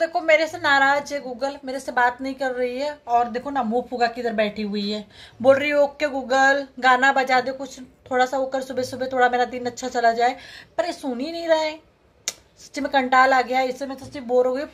देखो मेरे से नाराज है गूगल मेरे से बात नहीं कर रही है और देखो ना मुंह फुगा किधर बैठी हुई है बोल रही है ओके गूगल गाना बजा दे कुछ थोड़ा सा वो कर सुबह सुबह थोड़ा मेरा दिन अच्छा चला जाए पर ये सुन ही नहीं रहा है सच्ची में कंटाल आ गया इससे मैं सच्ची बोर हो गई